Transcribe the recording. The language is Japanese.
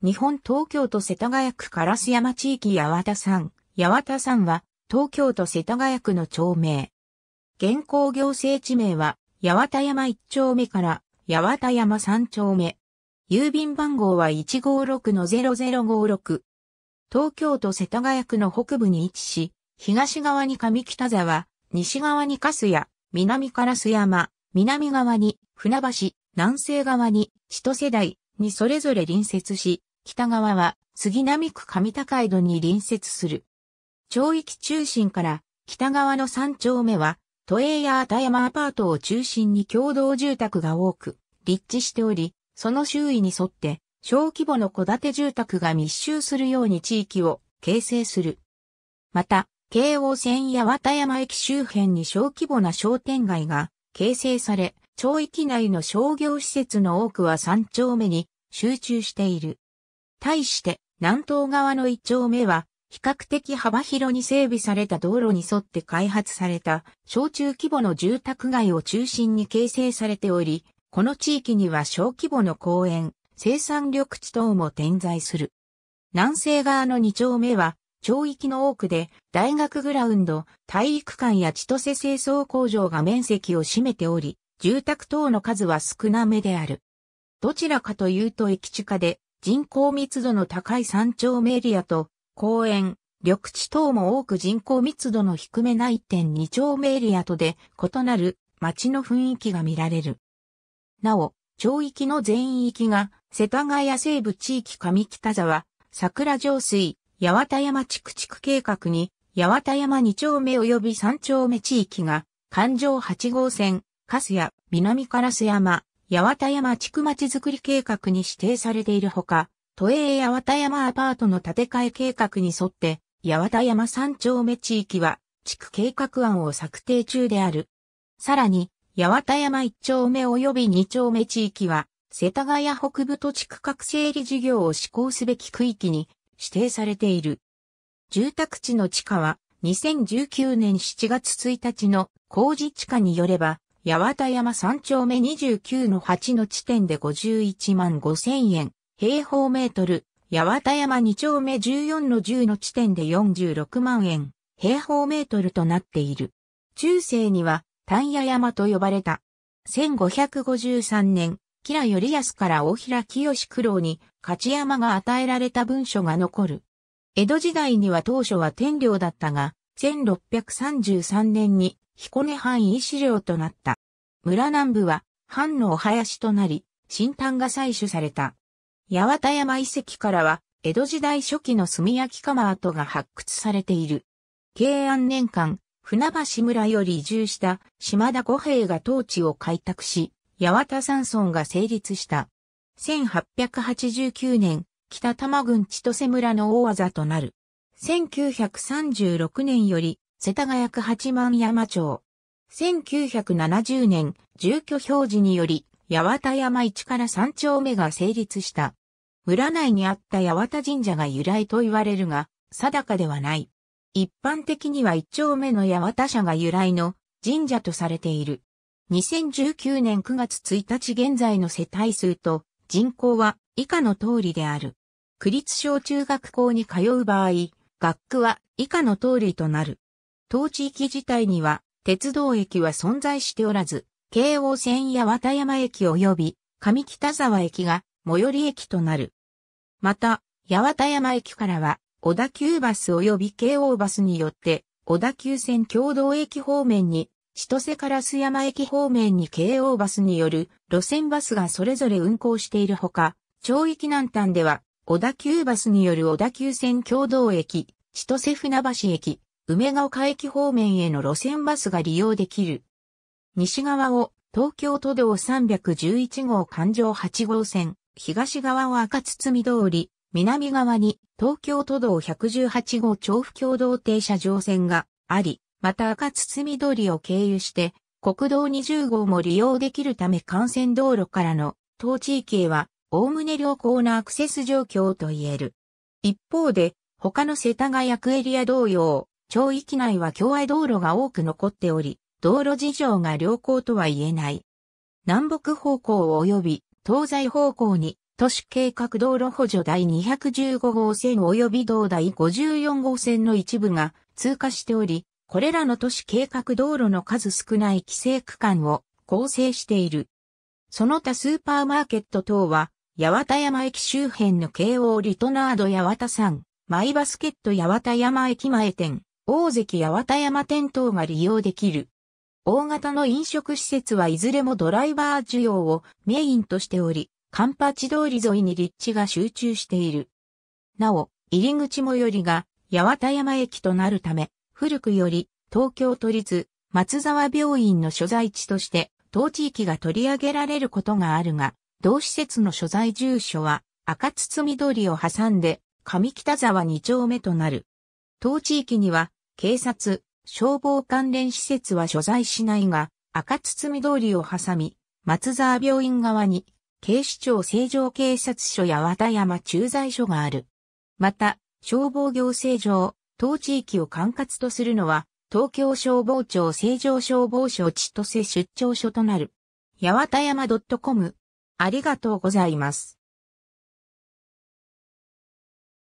日本東京都世田谷区烏山地域八幡ん。八幡んは、東京都世田谷区の町名。現行行政地名は、八幡山1丁目から、八幡山3丁目。郵便番号は156-0056。東京都世田谷区の北部に位置し、東側に上北沢、西側に粕谷、南烏山、南側に船橋、南西側に千歳台にそれぞれ隣接し、北側は杉並区上高井戸に隣接する。町域中心から北側の3丁目は都営や田山アパートを中心に共同住宅が多く立地しており、その周囲に沿って小規模の戸建て住宅が密集するように地域を形成する。また、京王線や和田山駅周辺に小規模な商店街が形成され、町域内の商業施設の多くは3丁目に集中している。対して、南東側の一丁目は、比較的幅広に整備された道路に沿って開発された小中規模の住宅街を中心に形成されており、この地域には小規模の公園、生産緑地等も点在する。南西側の二丁目は、町域の多くで大学グラウンド、体育館や千歳清掃工場が面積を占めており、住宅等の数は少なめである。どちらかというと駅地下で人口密度の高い山頂メリアと公園、緑地等も多く人口密度の低めな1.2丁目エリアとで異なる街の雰囲気が見られる。なお、町域の全域が世田谷西部地域上北沢、桜上水、八幡山地区地区計画に、八幡山2丁目及び3丁目地域が、環状8号線、カスヤ、南烏山、八幡山地区まちづくり計画に指定されているほか、都営八幡山アパートの建て替え計画に沿って、八幡山三丁目地域は、地区計画案を策定中である。さらに、八幡山一丁目及び二丁目地域は、世田谷北部土地区画整理事業を施行すべき区域に指定されている。住宅地の地価は、2019年7月1日の工事地価によれば、八幡山三丁目29の8の地点で51万5千円、平方メートル、八幡山二丁目14の10の地点で46万円、平方メートルとなっている。中世には、丹野山と呼ばれた。1553年、吉良頼康から大平清九郎に、勝山が与えられた文書が残る。江戸時代には当初は天領だったが、1633年に彦根藩医師領となった。村南部は藩のお囃子となり、新丹が採取された。八幡山遺跡からは、江戸時代初期の炭焼き釜跡が発掘されている。慶安年間、船橋村より移住した島田五平が当地を開拓し、八幡山村が成立した。1889年、北玉郡千歳村の大技となる。1936年より世田谷区八幡山町。1970年、住居表示により、八幡山一から三丁目が成立した。村内にあった八幡神社が由来と言われるが、定かではない。一般的には一丁目の八幡社が由来の神社とされている。2019年9月1日現在の世帯数と人口は以下の通りである。区立小中学校に通う場合、学区は以下の通りとなる。当地域自体には鉄道駅は存在しておらず、京王線や和田山駅及び上北沢駅が最寄り駅となる。また、八幡山駅からは小田急バス及び京王バスによって小田急線共同駅方面に千歳から須山駅方面に京王バスによる路線バスがそれぞれ運行しているほか、町域南端では小田急バスによる小田急線共同駅、千歳船橋駅、梅ヶ丘駅方面への路線バスが利用できる。西側を東京都道311号環状8号線、東側を赤堤通り、南側に東京都道118号調布共同停車場線があり、また赤堤通りを経由して国道20号も利用できるため幹線道路からの当地域へはおおむね良好なアクセス状況と言える。一方で他の世田谷区エリア同様、町域内は境外道路が多く残っており、道路事情が良好とは言えない。南北方向及び東西方向に都市計画道路補助第215号線及び道第54号線の一部が通過しており、これらの都市計画道路の数少ない規制区間を構成している。その他スーパーマーケット等は、八幡山駅周辺の京王リトナード八幡山、マイバスケット八幡山駅前店、大関八幡山店頭が利用できる。大型の飲食施設はいずれもドライバー需要をメインとしており、カンパチ通り沿いに立地が集中している。なお、入り口最寄りが八幡山駅となるため、古くより東京都立松沢病院の所在地として当地域が取り上げられることがあるが、同施設の所在住所は赤包通りを挟んで上北沢2丁目となる。当地域には警察、消防関連施設は所在しないが、赤堤通りを挟み、松沢病院側に、警視庁成城警察署や和田山駐在所がある。また、消防行政上、当地域を管轄とするのは、東京消防庁成城消防署千歳出張所となる。八幡山 .com ありがとうございます。